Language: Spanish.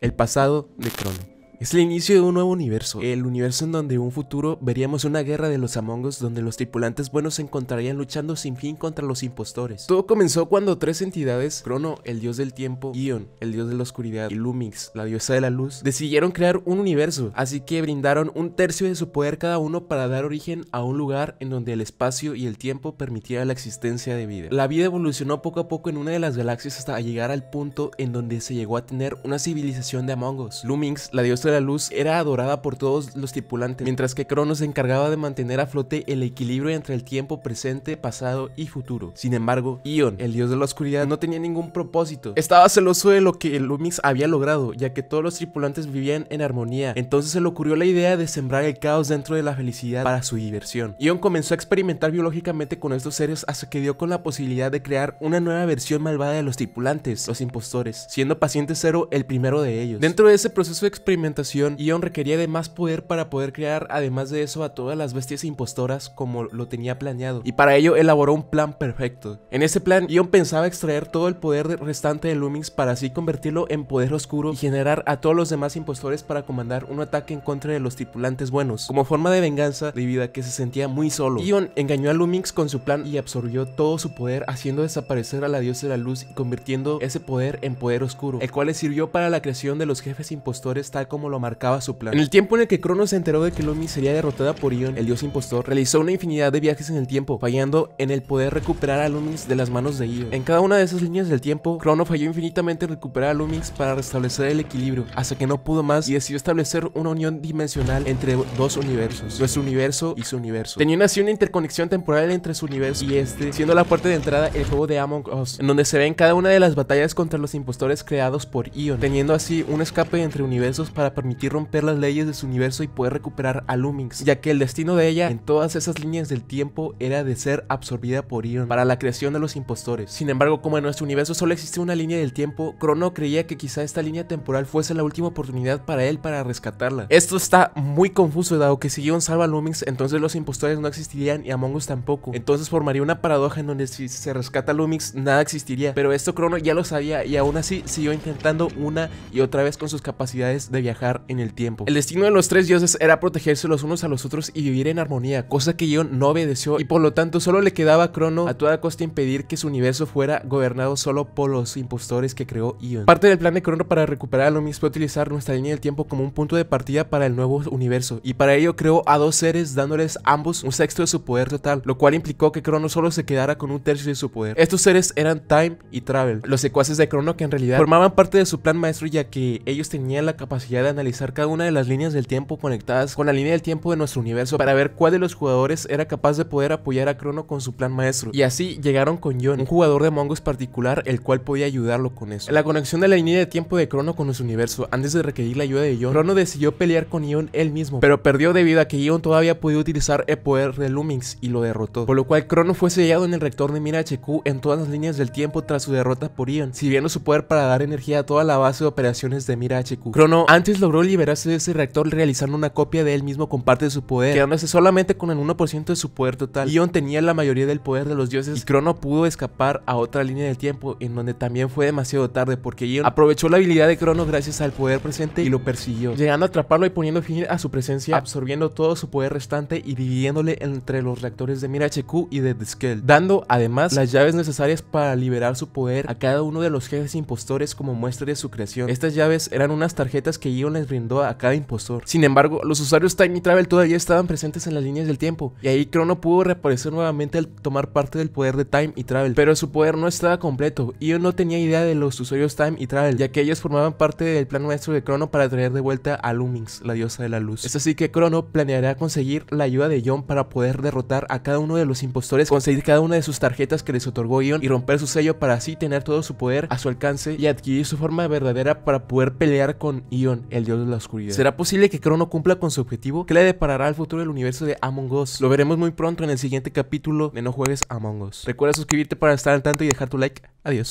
El pasado de Crono. Es el inicio de un nuevo universo, el universo en donde en un futuro veríamos una guerra de los amongos, donde los tripulantes buenos se encontrarían luchando sin fin contra los impostores. Todo comenzó cuando tres entidades, Crono, el dios del tiempo, Ion, el dios de la oscuridad, y Lumix, la diosa de la luz, decidieron crear un universo, así que brindaron un tercio de su poder cada uno para dar origen a un lugar en donde el espacio y el tiempo permitieran la existencia de vida. La vida evolucionó poco a poco en una de las galaxias hasta llegar al punto en donde se llegó a tener una civilización de Among Lumix, la diosa la luz era adorada por todos los tripulantes, mientras que Cronos se encargaba de mantener a flote el equilibrio entre el tiempo presente, pasado y futuro. Sin embargo, Ion, el dios de la oscuridad, no tenía ningún propósito. Estaba celoso de lo que el Lumix había logrado, ya que todos los tripulantes vivían en armonía. Entonces se le ocurrió la idea de sembrar el caos dentro de la felicidad para su diversión. Ion comenzó a experimentar biológicamente con estos seres hasta que dio con la posibilidad de crear una nueva versión malvada de los tripulantes, los impostores, siendo paciente cero el primero de ellos. Dentro de ese proceso de yon requería de más poder para poder crear además de eso a todas las bestias impostoras como lo tenía planeado, y para ello elaboró un plan perfecto. En ese plan, Ion pensaba extraer todo el poder restante de Lumix para así convertirlo en poder oscuro y generar a todos los demás impostores para comandar un ataque en contra de los tripulantes buenos, como forma de venganza debido a que se sentía muy solo. Ion engañó a Lumix con su plan y absorbió todo su poder haciendo desaparecer a la diosa de la luz y convirtiendo ese poder en poder oscuro, el cual le sirvió para la creación de los jefes impostores tal como lo marcaba su plan. En el tiempo en el que Cronos se enteró de que Lumix sería derrotada por Ion, el dios impostor, realizó una infinidad de viajes en el tiempo, fallando en el poder recuperar a Lumix de las manos de Ion. En cada una de esas líneas del tiempo, Crono falló infinitamente en recuperar a Lumix para restablecer el equilibrio, hasta que no pudo más y decidió establecer una unión dimensional entre dos universos, nuestro universo y su universo. Tenía así una interconexión temporal entre su universo y este, siendo la puerta de entrada el juego de Among Us, en donde se ven cada una de las batallas contra los impostores creados por Ion, teniendo así un escape entre universos para permitir romper las leyes de su universo y poder recuperar a Lumix, ya que el destino de ella en todas esas líneas del tiempo era de ser absorbida por Ion para la creación de los impostores. Sin embargo, como en nuestro universo solo existe una línea del tiempo, Crono creía que quizá esta línea temporal fuese la última oportunidad para él para rescatarla. Esto está muy confuso dado que si Ion salva a Lumix, entonces los impostores no existirían y a Us tampoco. Entonces formaría una paradoja en donde si se rescata a Lumix, nada existiría. Pero esto Crono ya lo sabía y aún así siguió intentando una y otra vez con sus capacidades de viajar en el tiempo. El destino de los tres dioses era protegerse los unos a los otros y vivir en armonía, cosa que Ion no obedeció y por lo tanto solo le quedaba a Crono a toda costa impedir que su universo fuera gobernado solo por los impostores que creó Ion. Parte del plan de Crono para recuperar a mismo fue utilizar nuestra línea del tiempo como un punto de partida para el nuevo universo y para ello creó a dos seres dándoles ambos un sexto de su poder total, lo cual implicó que Crono solo se quedara con un tercio de su poder. Estos seres eran Time y Travel, los secuaces de Crono que en realidad formaban parte de su plan maestro ya que ellos tenían la capacidad de analizar cada una de las líneas del tiempo conectadas con la línea del tiempo de nuestro universo para ver cuál de los jugadores era capaz de poder apoyar a Crono con su plan maestro. Y así llegaron con John, un jugador de mongos particular, el cual podía ayudarlo con eso. La conexión de la línea de tiempo de Crono con nuestro universo, antes de requerir la ayuda de John, Crono decidió pelear con Ion él mismo, pero perdió debido a que Ion todavía podía utilizar el poder de Lumix y lo derrotó. Por lo cual Crono fue sellado en el rector de Mira HQ en todas las líneas del tiempo tras su derrota por Ion, sirviendo su poder para dar energía a toda la base de operaciones de Mira HQ. Crono antes logró liberarse de ese reactor realizando una copia de él mismo con parte de su poder, quedándose solamente con el 1% de su poder total. Ion tenía la mayoría del poder de los dioses y Crono pudo escapar a otra línea del tiempo en donde también fue demasiado tarde porque Ion aprovechó la habilidad de Crono gracias al poder presente y lo persiguió, llegando a atraparlo y poniendo fin a su presencia, absorbiendo todo su poder restante y dividiéndole entre los reactores de Mira y de Deskel, dando además las llaves necesarias para liberar su poder a cada uno de los jefes impostores como muestra de su creación. Estas llaves eran unas tarjetas que Ion les brindó a cada impostor. Sin embargo, los usuarios Time y Travel todavía estaban presentes en las líneas del tiempo, y ahí Crono pudo reaparecer nuevamente al tomar parte del poder de Time y Travel, pero su poder no estaba completo, y no tenía idea de los usuarios Time y Travel, ya que ellos formaban parte del plan maestro de Crono para traer de vuelta a Lumings, la diosa de la luz. Es así que Crono planeará conseguir la ayuda de Ion para poder derrotar a cada uno de los impostores, conseguir cada una de sus tarjetas que les otorgó Ion y romper su sello para así tener todo su poder a su alcance y adquirir su forma verdadera para poder pelear con Ion, el dios de la oscuridad. ¿Será posible que Crono cumpla con su objetivo? ¿Qué le deparará al futuro del universo de Among Us? Lo veremos muy pronto en el siguiente capítulo de No Juegues Among Us. Recuerda suscribirte para estar al tanto y dejar tu like. Adiós.